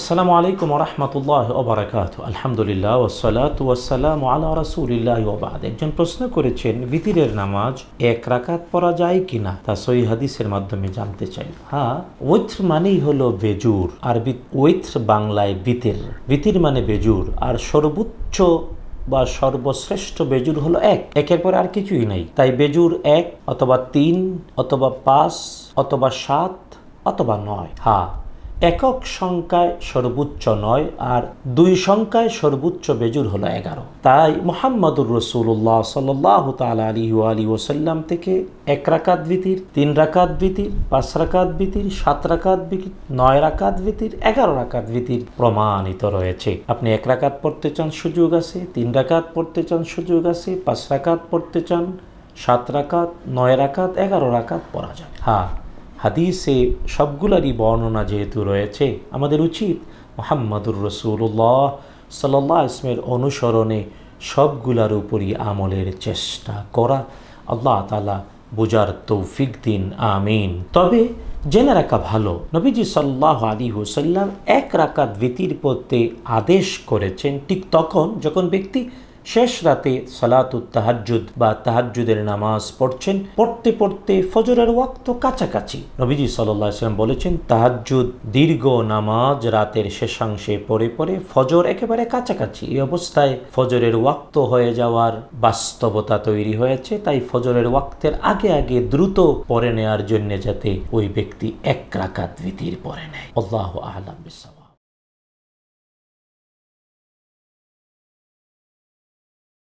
আসসালামু আলাইকুম রহমতুল্লাহ ওবরাকাত আলহামদুলিল্লাহ ওসালাত ওয়াসালাম আল্লাহ রসুলিল্লাহ ওবাদ একজন প্রশ্ন করেছেন বিতিরের নামাজ এক রাকাত পড়া যায় কি না তা সই হাদিসের মাধ্যমে জানতে চাই হ্যাঁ ওইথ মানেই হলো বেজুর আর ওইথ বাংলায় বিতির বিতির মানে বেজুর আর সর্বোচ্চ বা সর্বশ্রেষ্ঠ বেজুর হলো এক একের পর আর কিছুই নাই তাই বেজুর এক অথবা তিন অথবা পাঁচ অথবা সাত অথবা নয় হ্যাঁ একক সংখ্যায় সর্বোচ্চ নয় আর দুই সংখ্যায় সর্বোচ্চ বেজুর হলো এগারো তাই মোহাম্মদুর রসুল্লাহ সাল্লাহ তালা আলী আলী ওসাল্লাম থেকে এক রাকাত বৃতির তিন রাকাত বৃতির পাঁচ রাকাত বৃতির সাত রাকাত বৃতির নয় রাকাত বৃতির এগারো রাকাত বৃতির প্রমাণিত রয়েছে আপনি এক রাকাত পড়তে চান সুযোগ আছে তিন রাকাত পড়তে চান সুযোগ আছে পাঁচ রাকাত পড়তে চান সাত রাকাত নয় রাকাত এগারো রাকাত পড়া যায় হ্যাঁ হাদিসে সবগুলারই বর্ণনা যেহেতু রয়েছে আমাদের উচিত মোহাম্মদুর রসুল্লাহ সাল্লাহ ইসমের অনুসরণে সবগুলার উপরই আমলের চেষ্টা করা আল্লাহ তালা বুজার তৌফিক দিন আমিন তবে জেনে রাখা ভালো নবীজি সাল্লাহ আলী হুসাল্লাম এক রাকাত ভিতির পড়তে আদেশ করেছেন ঠিক তখন যখন ব্যক্তি শেষ রাতে সালাতুত তাহাজুদ বা তাহাজুদের নামাজ পড়ছেন পড়তে পড়তে ফজরের ওয়াক্ত কাছাকাছি নবীজি সাল্লাহ বলেছেন তাহাজুদ দীর্ঘ নামাজ রাতের শেষাংশে পড়ে পড়ে ফজর একেবারে কাছাকাছি এই অবস্থায় ফজরের ওয়াক্ত হয়ে যাওয়ার বাস্তবতা তৈরি হয়েছে তাই ফজরের ওয়াক্তের আগে আগে দ্রুত পরে নেয়ার জন্য যাতে ওই ব্যক্তি এক রাকাত বিতির পরে নেয় আল্লাহ আহলাম